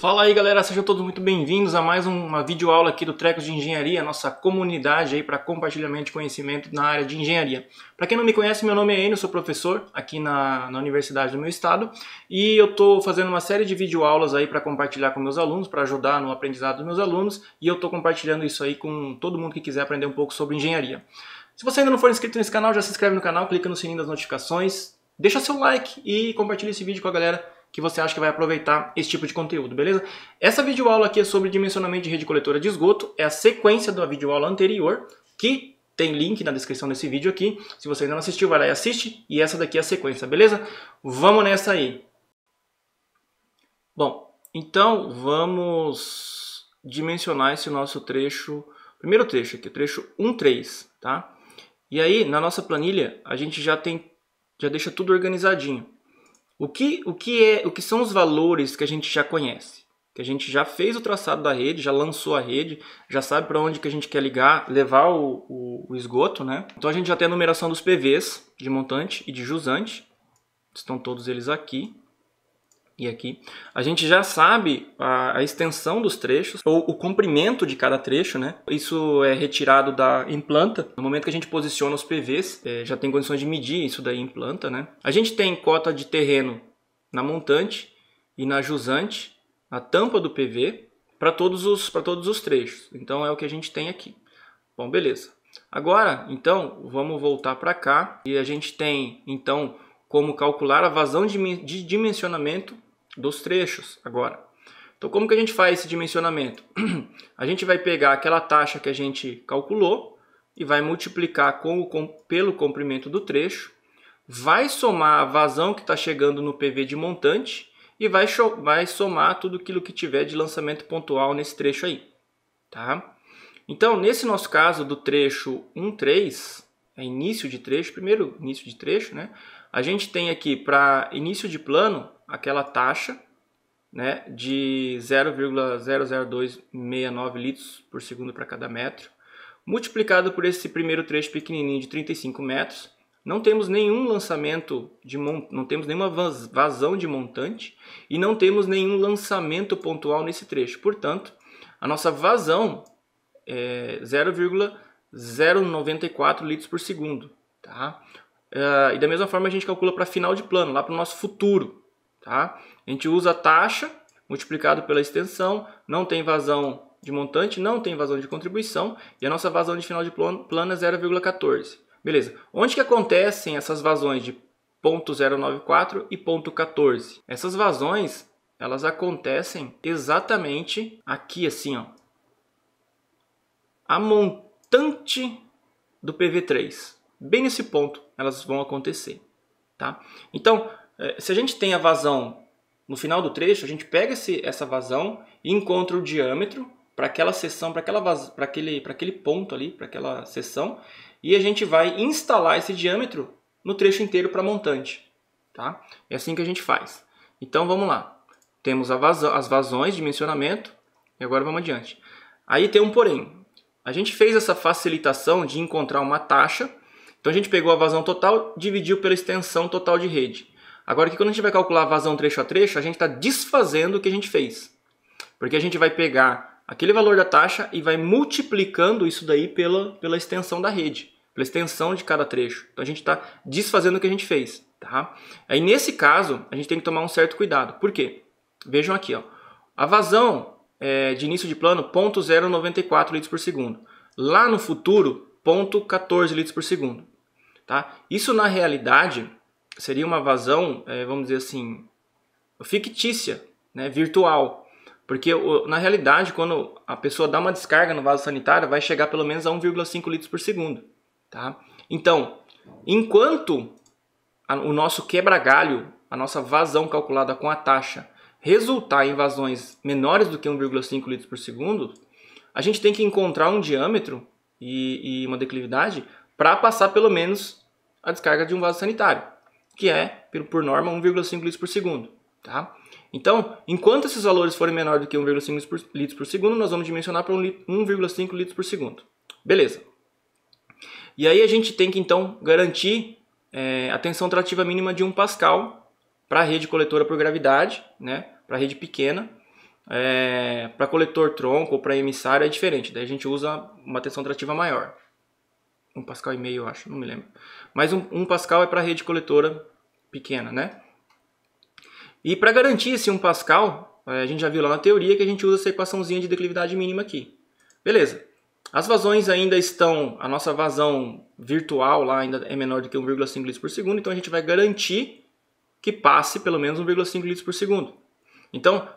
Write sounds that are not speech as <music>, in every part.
Fala aí galera, sejam todos muito bem-vindos a mais uma videoaula aqui do Trecos de Engenharia, nossa comunidade aí para compartilhamento de conhecimento na área de engenharia. Para quem não me conhece, meu nome é Enio, sou professor aqui na, na Universidade do meu estado e eu estou fazendo uma série de videoaulas aí para compartilhar com meus alunos, para ajudar no aprendizado dos meus alunos e eu estou compartilhando isso aí com todo mundo que quiser aprender um pouco sobre engenharia. Se você ainda não for inscrito nesse canal, já se inscreve no canal, clica no sininho das notificações, deixa seu like e compartilha esse vídeo com a galera que você acha que vai aproveitar esse tipo de conteúdo, beleza? Essa videoaula aqui é sobre dimensionamento de rede coletora de esgoto, é a sequência da videoaula anterior, que tem link na descrição desse vídeo aqui. Se você ainda não assistiu, vai lá e assiste, e essa daqui é a sequência, beleza? Vamos nessa aí! Bom, então vamos dimensionar esse nosso trecho, primeiro trecho aqui, trecho 1.3, tá? E aí, na nossa planilha, a gente já tem, já deixa tudo organizadinho. O que, o que é, o que são os valores que a gente já conhece? Que a gente já fez o traçado da rede, já lançou a rede, já sabe para onde que a gente quer ligar, levar o, o, o, esgoto, né? Então a gente já tem a numeração dos PVs de montante e de jusante. Estão todos eles aqui e aqui, a gente já sabe a, a, extensão dos trechos, ou o comprimento de cada trecho, né? Isso é retirado da implanta. No momento que a gente posiciona os PVs, é, já tem condições de medir isso daí em planta, né? A gente tem cota de terreno na montante e na jusante, a tampa do PV, para todos, os, todos os trechos. Então é o que a gente tem aqui. Bom, beleza. Agora, então, vamos voltar para cá e a gente tem, então, como calcular a vazão de dimensionamento dos trechos agora. Então, como que a gente faz esse dimensionamento? <clears throat> a gente vai pegar aquela taxa que a gente calculou e vai multiplicar com, com pelo comprimento do trecho, vai somar a vazão que está chegando no PV de montante e vai, vai somar tudo aquilo que tiver de lançamento pontual nesse trecho aí. Tá? Então, nesse nosso caso do trecho 1.3, é início de trecho, primeiro início de trecho, né? a gente tem aqui para início de plano aquela taxa né, de 0,00269 litros por segundo para cada metro, multiplicado por esse primeiro trecho pequenininho de 35 metros, não temos nenhum lançamento de não temos nenhuma vazão de montante e não temos nenhum lançamento pontual nesse trecho. Portanto, a nossa vazão é 0,094 litros por segundo, tá? Ah, e da mesma forma a gente calcula para final de plano, lá para o nosso futuro, Tá? A gente usa a taxa multiplicado pela extensão, não tem vazão de montante, não tem vazão de contribuição, e a nossa vazão de final de plano é 0,14. Beleza. Onde que acontecem essas vazões de 0.094 e 0.14? Essas vazões, elas acontecem exatamente aqui assim, ó. A montante do PV3, bem nesse ponto, elas vão acontecer, tá? Então, é, se a gente tem a vazão no final do trecho, a gente pega esse, essa vazão e encontra o diâmetro para aquela seção, para aquela para aquele para aquele ponto ali, para aquela seção, e a gente vai instalar esse diâmetro no trecho inteiro para montante, tá? É assim que a gente faz. Então vamos lá. Temos vazão, as vazões, dimensionamento, e agora vamos adiante. Aí tem um porém. A gente fez essa facilitação de encontrar uma taxa. Então a gente pegou a vazão total, dividiu pela extensão total de rede. Agora que quando a gente vai calcular a vazão trecho a trecho, a gente está desfazendo o que a gente fez. Porque a gente vai pegar aquele valor da taxa e vai multiplicando isso daí pela, pela extensão da rede, pela extensão de cada trecho. Então a gente está desfazendo o que a gente fez. Tá? Aí nesse caso, a gente tem que tomar um certo cuidado. Por quê? Vejam aqui, ó. a vazão é, de início de plano, 0.094 litros por segundo. Lá no futuro, 0.14 litros por segundo. Tá? Isso na realidade seria uma vazão, é, vamos dizer assim, fictícia, né, virtual. Porque na realidade, quando a pessoa dá uma descarga no vaso sanitário, vai chegar pelo menos a 1,5 litros por segundo. Tá? Então, enquanto a, o nosso quebra-galho, a nossa vazão calculada com a taxa, resultar em vazões menores do que 1,5 litros por segundo, a gente tem que encontrar um diâmetro e, e uma declividade para passar pelo menos a descarga de um vaso sanitário que é, por norma, 1,5 litros por segundo. Tá? Então, enquanto esses valores forem menor do que 1,5 litros por segundo, nós vamos dimensionar para 1,5 litros por segundo. Beleza. E aí a gente tem que, então, garantir é, a tensão trativa mínima de 1 Pascal para a rede coletora por gravidade, né? para a rede pequena. É, para coletor tronco ou para emissário é diferente, daí a gente usa uma tensão trativa maior. 1 Pascal e meio, eu acho, não me lembro mas 1 um, um Pascal é para a rede coletora pequena, né? E para garantir esse 1 um Pascal, é, a gente já viu lá na teoria que a gente usa essa equaçãozinha de declividade mínima aqui. Beleza. As vazões ainda estão, a nossa vazão virtual lá ainda é menor do que 1,5 litros por segundo, então a gente vai garantir que passe pelo menos 1,5 litros por segundo. Então,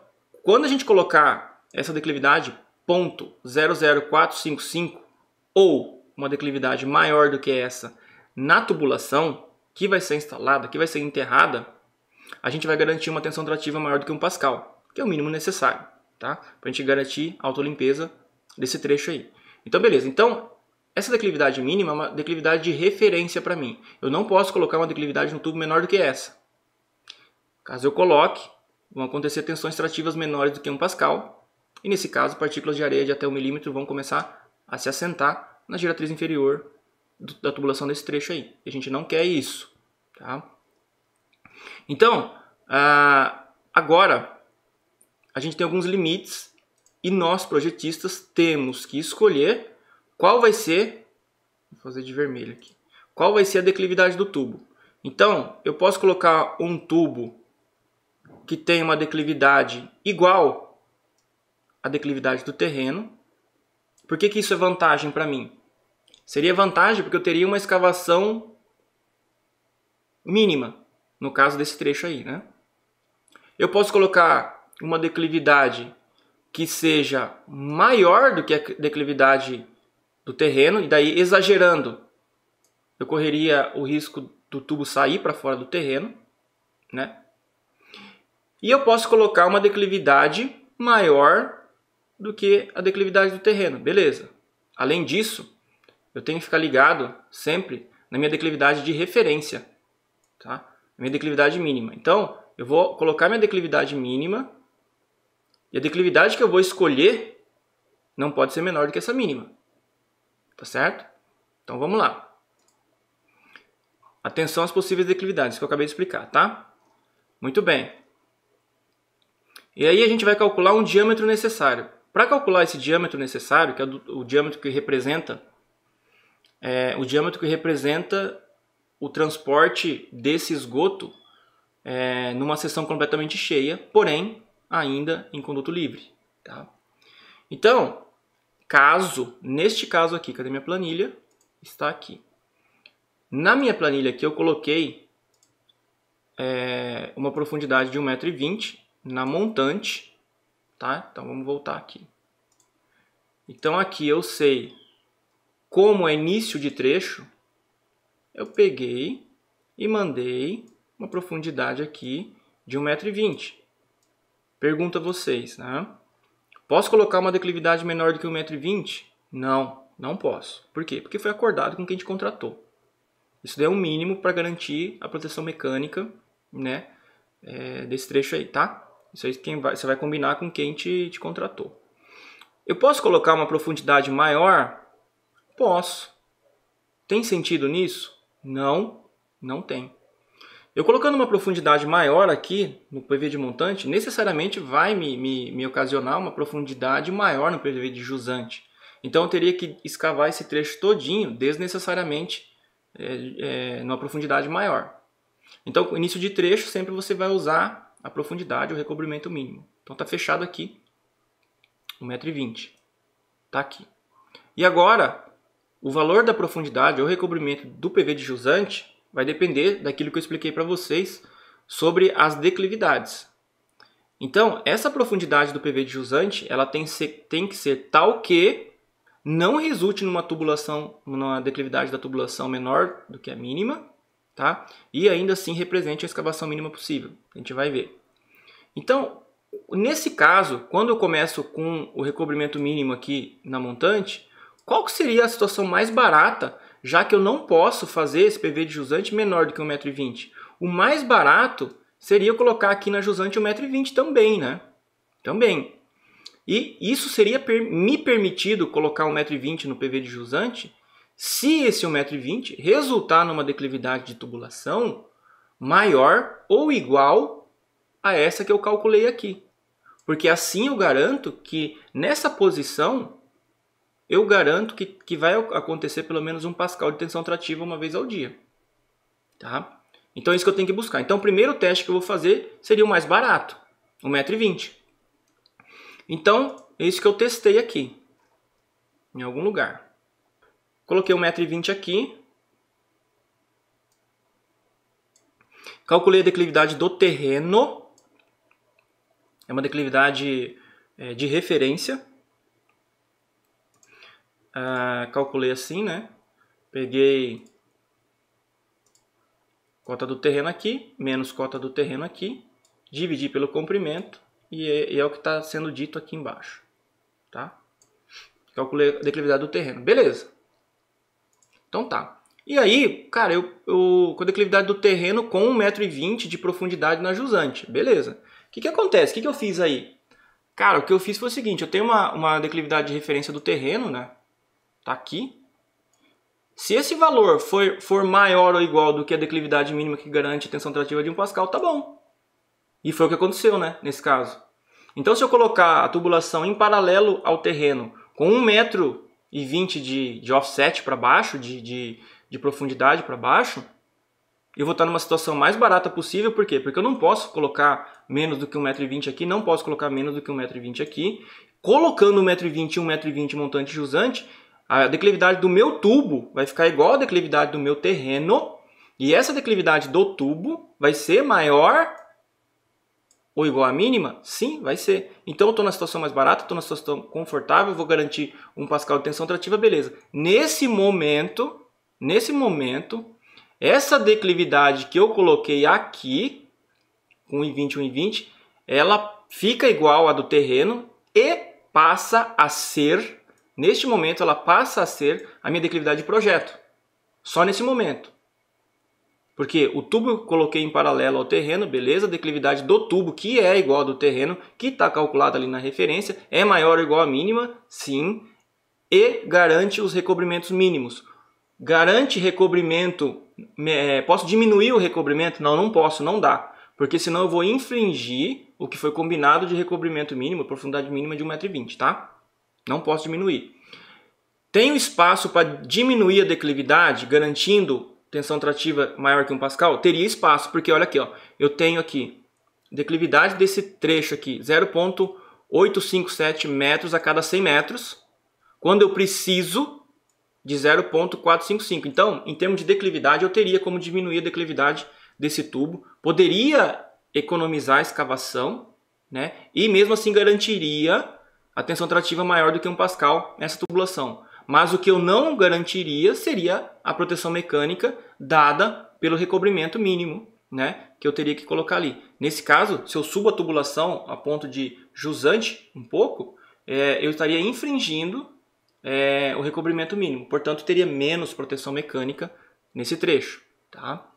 quando a gente colocar essa declividade 0.00455 ou uma declividade maior do que essa na tubulação que vai ser instalada, que vai ser enterrada, a gente vai garantir uma tensão trativa maior do que 1 pascal, que é o mínimo necessário, tá? Para a gente garantir a autolimpeza desse trecho aí. Então, beleza. Então, essa declividade mínima é uma declividade de referência para mim. Eu não posso colocar uma declividade no tubo menor do que essa. Caso eu coloque, vão acontecer tensões trativas menores do que 1 pascal, e nesse caso, partículas de areia de até 1 milímetro vão começar a se assentar na geratriz inferior da tubulação desse trecho aí. A gente não quer isso, tá? Então, ah, agora, a gente tem alguns limites e nós, projetistas, temos que escolher qual vai ser... Vou fazer de vermelho aqui. Qual vai ser a declividade do tubo. Então, eu posso colocar um tubo que tem uma declividade igual à declividade do terreno. Por que, que isso é vantagem para mim? Seria vantagem porque eu teria uma escavação mínima, no caso desse trecho aí, né? Eu posso colocar uma declividade que seja maior do que a declividade do terreno, e daí exagerando, eu correria o risco do tubo sair para fora do terreno, né? E eu posso colocar uma declividade maior do que a declividade do terreno, beleza. Além disso, eu tenho que ficar ligado sempre na minha declividade de referência, tá? minha declividade mínima. Então, eu vou colocar minha declividade mínima e a declividade que eu vou escolher não pode ser menor do que essa mínima. Tá certo? Então vamos lá. Atenção às possíveis declividades que eu acabei de explicar, tá? Muito bem. E aí a gente vai calcular um diâmetro necessário. Para calcular esse diâmetro necessário, que é o diâmetro que representa é, o diâmetro que representa o transporte desse esgoto é, numa seção completamente cheia, porém ainda em conduto livre. Tá? Então, caso, neste caso aqui, cadê minha planilha? Está aqui. Na minha planilha aqui eu coloquei é, uma profundidade de 1,20m na montante. Tá? Então vamos voltar aqui. Então aqui eu sei como é início de trecho, eu peguei e mandei uma profundidade aqui de 1,20m. Pergunto a vocês, né? Posso colocar uma declividade menor do que 1,20m? Não, não posso. Por quê? Porque foi acordado com quem te contratou. Isso daí é o um mínimo para garantir a proteção mecânica né, é, desse trecho aí, tá? Isso aí quem vai, você vai combinar com quem te, te contratou. Eu posso colocar uma profundidade maior Posso. Tem sentido nisso? Não, não tem. Eu colocando uma profundidade maior aqui no PV de montante, necessariamente vai me, me, me ocasionar uma profundidade maior no PV de jusante. Então eu teria que escavar esse trecho todinho desnecessariamente é, é, numa profundidade maior. Então, início de trecho, sempre você vai usar a profundidade, o recobrimento mínimo. Então está fechado aqui, 1,20m. Está aqui. E agora, o valor da profundidade ou recobrimento do PV de jusante vai depender daquilo que eu expliquei para vocês sobre as declividades. Então, essa profundidade do PV de jusante ela tem, ser, tem que ser tal que não resulte numa tubulação, numa declividade da tubulação menor do que a mínima, tá? E ainda assim represente a escavação mínima possível. A gente vai ver. Então, nesse caso, quando eu começo com o recobrimento mínimo aqui na montante, qual que seria a situação mais barata, já que eu não posso fazer esse PV de jusante menor do que 1,20m? O mais barato seria colocar aqui na jusante 1,20m também, né? Também. E isso seria me permitido colocar 1,20m no PV de jusante se esse 1,20m resultar numa declividade de tubulação maior ou igual a essa que eu calculei aqui. Porque assim eu garanto que nessa posição eu garanto que, que vai acontecer pelo menos um pascal de tensão trativa uma vez ao dia. Tá? Então é isso que eu tenho que buscar. Então o primeiro teste que eu vou fazer seria o mais barato, 1,20m. Então é isso que eu testei aqui, em algum lugar. Coloquei 1,20m aqui. Calculei a declividade do terreno. É uma declividade é, de referência. Ah, calculei assim, né? Peguei cota do terreno aqui, menos cota do terreno aqui, dividi pelo comprimento e é, é o que está sendo dito aqui embaixo, tá? Calculei a declividade do terreno, beleza. Então tá. E aí, cara, eu, eu com a declividade do terreno com 1,20m de profundidade na jusante, beleza. O que, que acontece? O que, que eu fiz aí? Cara, o que eu fiz foi o seguinte, eu tenho uma, uma declividade de referência do terreno, né? Está aqui. Se esse valor for, for maior ou igual do que a declividade mínima que garante a tensão trativa de 1 pascal, tá bom. E foi o que aconteceu, né, nesse caso. Então, se eu colocar a tubulação em paralelo ao terreno, com 120 metro e de, de offset para baixo, de, de, de profundidade para baixo, eu vou estar numa situação mais barata possível, por quê? Porque eu não posso colocar menos do que 1,20m aqui, não posso colocar menos do que 1,20m aqui. Colocando 1,20m e 1,20m montante jusante, a declividade do meu tubo vai ficar igual à declividade do meu terreno, e essa declividade do tubo vai ser maior ou igual à mínima? Sim, vai ser. Então eu estou na situação mais barata, estou na situação confortável, vou garantir um pascal de tensão trativa, beleza. Nesse momento, nesse momento, essa declividade que eu coloquei aqui, 1,20, 1,20, ela fica igual à do terreno e passa a ser Neste momento, ela passa a ser a minha declividade de projeto. Só nesse momento. Porque o tubo eu coloquei em paralelo ao terreno, beleza? A declividade do tubo, que é igual ao do terreno, que está calculada ali na referência, é maior ou igual à mínima, sim. E garante os recobrimentos mínimos. Garante recobrimento. É, posso diminuir o recobrimento? Não, não posso, não dá. Porque senão eu vou infringir o que foi combinado de recobrimento mínimo, profundidade mínima de 1,20m, tá? Não posso diminuir. Tenho espaço para diminuir a declividade, garantindo tensão trativa maior que 1 pascal? Teria espaço, porque olha aqui, ó, eu tenho aqui declividade desse trecho aqui, 0.857 metros a cada 100 metros, quando eu preciso de 0.455. Então, em termos de declividade, eu teria como diminuir a declividade desse tubo, poderia economizar a escavação, né? E mesmo assim garantiria a tensão trativa é maior do que 1 pascal nessa tubulação. Mas o que eu não garantiria seria a proteção mecânica dada pelo recobrimento mínimo, né, que eu teria que colocar ali. Nesse caso, se eu subo a tubulação a ponto de jusante um pouco, é, eu estaria infringindo é, o recobrimento mínimo. Portanto, teria menos proteção mecânica nesse trecho. Tá?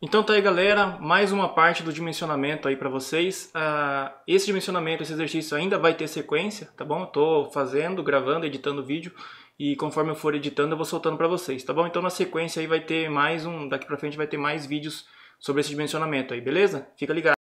Então tá aí galera, mais uma parte do dimensionamento aí para vocês. Uh, esse dimensionamento, esse exercício ainda vai ter sequência, tá bom? Eu tô fazendo, gravando, editando o vídeo e conforme eu for editando eu vou soltando para vocês, tá bom? Então na sequência aí vai ter mais um, daqui para frente vai ter mais vídeos sobre esse dimensionamento aí, beleza? Fica ligado.